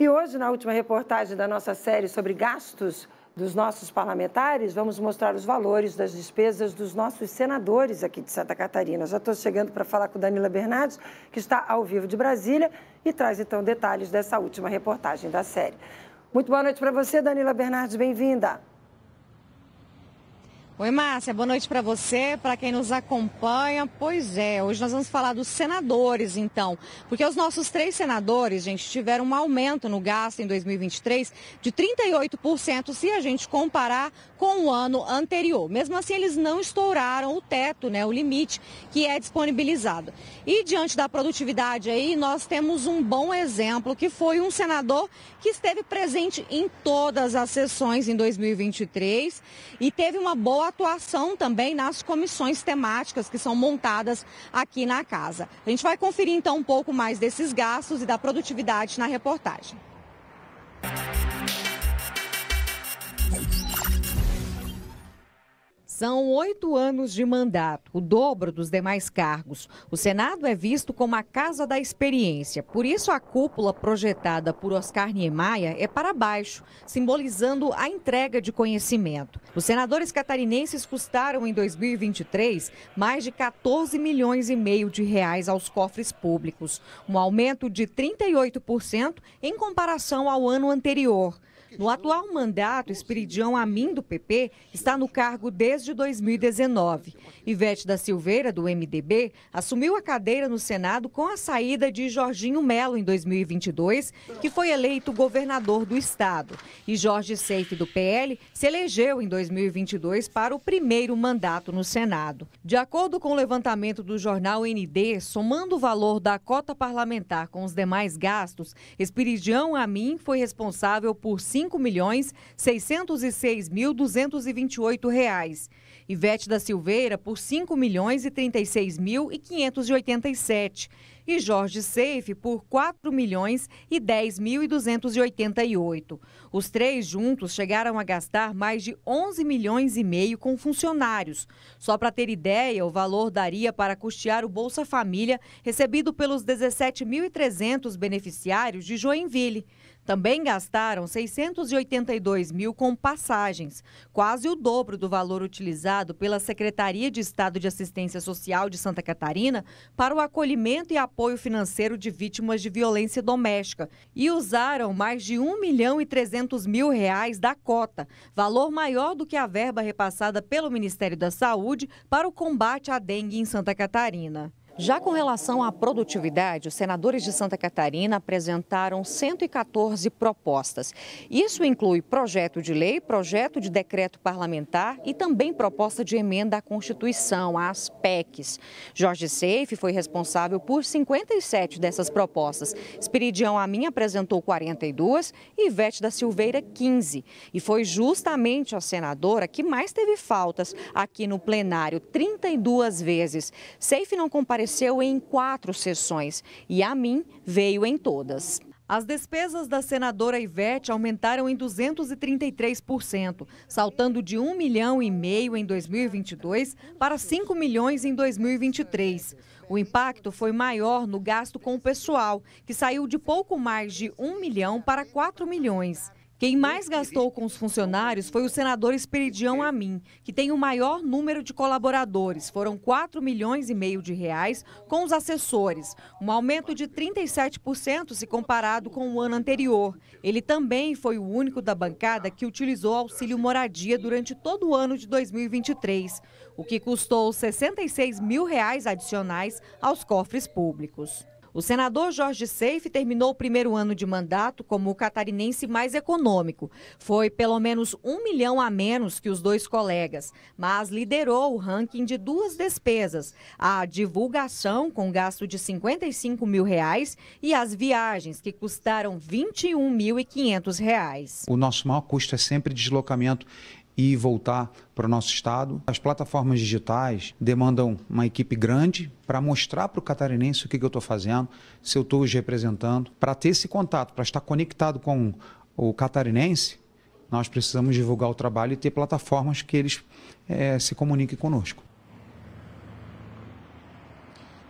E hoje, na última reportagem da nossa série sobre gastos dos nossos parlamentares, vamos mostrar os valores das despesas dos nossos senadores aqui de Santa Catarina. Já estou chegando para falar com Danila Bernardes, que está ao vivo de Brasília e traz então detalhes dessa última reportagem da série. Muito boa noite para você, Danila Bernardes, bem-vinda. Oi, Márcia, boa noite para você, para quem nos acompanha. Pois é, hoje nós vamos falar dos senadores, então, porque os nossos três senadores, gente, tiveram um aumento no gasto em 2023 de 38% se a gente comparar com o ano anterior. Mesmo assim, eles não estouraram o teto, né, o limite que é disponibilizado. E diante da produtividade aí, nós temos um bom exemplo, que foi um senador que esteve presente em todas as sessões em 2023 e teve uma boa atuação também nas comissões temáticas que são montadas aqui na casa. A gente vai conferir então um pouco mais desses gastos e da produtividade na reportagem são oito anos de mandato, o dobro dos demais cargos. O Senado é visto como a casa da experiência, por isso a cúpula projetada por Oscar Niemeyer é para baixo, simbolizando a entrega de conhecimento. Os senadores catarinenses custaram em 2023 mais de 14 milhões e meio de reais aos cofres públicos, um aumento de 38% em comparação ao ano anterior. No atual mandato, Espiridião Amin, do PP, está no cargo desde 2019. Ivete da Silveira, do MDB, assumiu a cadeira no Senado com a saída de Jorginho Melo em 2022, que foi eleito governador do estado. E Jorge Seife, do PL, se elegeu em 2022 para o primeiro mandato no Senado. De acordo com o levantamento do jornal ND, somando o valor da cota parlamentar com os demais gastos, Espiridião Amin foi responsável por R$ milhões mil reais. Ivete da Silveira por R$ milhões e mil e e Jorge Seife por R$ milhões e mil e Os três juntos chegaram a gastar mais de 11 milhões e meio com funcionários. Só para ter ideia, o valor daria para custear o Bolsa Família recebido pelos 17.300 beneficiários de Joinville. Também gastaram 682 mil com passagens, quase o dobro do valor utilizado pela Secretaria de Estado de Assistência Social de Santa Catarina para o acolhimento e apoio financeiro de vítimas de violência doméstica. E usaram mais de 1 milhão e 300 mil reais da cota, valor maior do que a verba repassada pelo Ministério da Saúde para o combate à dengue em Santa Catarina. Já com relação à produtividade, os senadores de Santa Catarina apresentaram 114 propostas. Isso inclui projeto de lei, projeto de decreto parlamentar e também proposta de emenda à Constituição, às PECs. Jorge Seife foi responsável por 57 dessas propostas. Espiridião Amin apresentou 42 e Vete da Silveira 15. E foi justamente a senadora que mais teve faltas aqui no plenário, 32 vezes. Seife não compareceu aconteceu em quatro sessões e a mim veio em todas. As despesas da senadora Ivete aumentaram em 233%, saltando de 1 milhão e meio em 2022 para 5 milhões em 2023. O impacto foi maior no gasto com o pessoal, que saiu de pouco mais de 1 milhão para 4 milhões. Quem mais gastou com os funcionários foi o senador Esperidião Amin, que tem o maior número de colaboradores. Foram 4 milhões e meio de reais com os assessores, um aumento de 37% se comparado com o ano anterior. Ele também foi o único da bancada que utilizou auxílio moradia durante todo o ano de 2023, o que custou 66 mil reais adicionais aos cofres públicos. O senador Jorge Seife terminou o primeiro ano de mandato como o catarinense mais econômico. Foi pelo menos um milhão a menos que os dois colegas, mas liderou o ranking de duas despesas: a divulgação, com gasto de 55 mil reais, e as viagens, que custaram 21.500 reais. O nosso maior custo é sempre deslocamento e voltar para o nosso estado. As plataformas digitais demandam uma equipe grande para mostrar para o catarinense o que, que eu estou fazendo, se eu estou os representando. Para ter esse contato, para estar conectado com o catarinense, nós precisamos divulgar o trabalho e ter plataformas que eles é, se comuniquem conosco.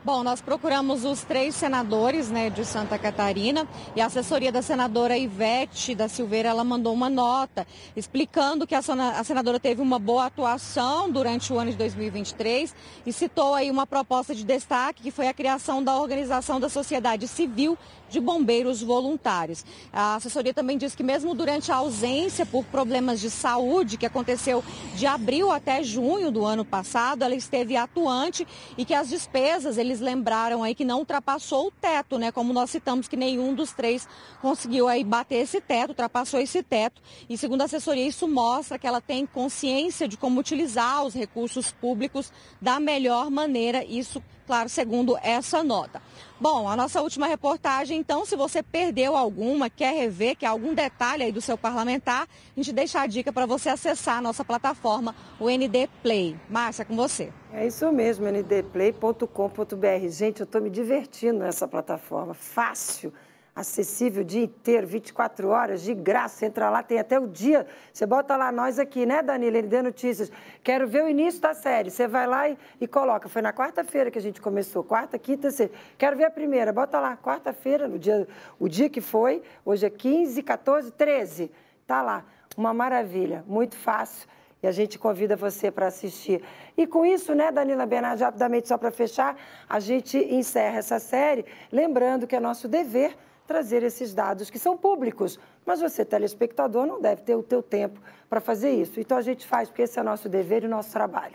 Bom, nós procuramos os três senadores né, de Santa Catarina e a assessoria da senadora Ivete da Silveira ela mandou uma nota explicando que a senadora teve uma boa atuação durante o ano de 2023 e citou aí uma proposta de destaque que foi a criação da organização da sociedade civil de bombeiros voluntários. A assessoria também diz que mesmo durante a ausência por problemas de saúde que aconteceu de abril até junho do ano passado, ela esteve atuante e que as despesas, eles lembraram aí que não ultrapassou o teto, né? Como nós citamos que nenhum dos três conseguiu aí bater esse teto, ultrapassou esse teto. E segundo a assessoria, isso mostra que ela tem consciência de como utilizar os recursos públicos da melhor maneira. Isso claro, segundo essa nota. Bom, a nossa última reportagem, então, se você perdeu alguma, quer rever, quer algum detalhe aí do seu parlamentar, a gente deixa a dica para você acessar a nossa plataforma, o ND Play. Márcia, é com você. É isso mesmo, ndplay.com.br. Gente, eu estou me divertindo nessa plataforma. Fácil acessível o dia inteiro, 24 horas, de graça. Entra lá, tem até o dia. Você bota lá nós aqui, né, Danilo? Ele deu notícias. Quero ver o início da série. Você vai lá e, e coloca. Foi na quarta-feira que a gente começou. Quarta, quinta, sexta. Quero ver a primeira. Bota lá, quarta-feira, no dia, o dia que foi. Hoje é 15, 14, 13. Tá lá. Uma maravilha, muito fácil. E a gente convida você para assistir. E com isso, né, Danila Bernardi, rapidamente, só para fechar, a gente encerra essa série, lembrando que é nosso dever trazer esses dados que são públicos, mas você, telespectador, não deve ter o teu tempo para fazer isso. Então a gente faz, porque esse é nosso dever e nosso trabalho.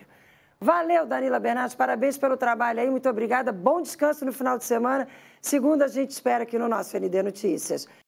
Valeu, Danila Bernardes, parabéns pelo trabalho aí, muito obrigada. Bom descanso no final de semana. Segunda, a gente espera aqui no nosso ND Notícias.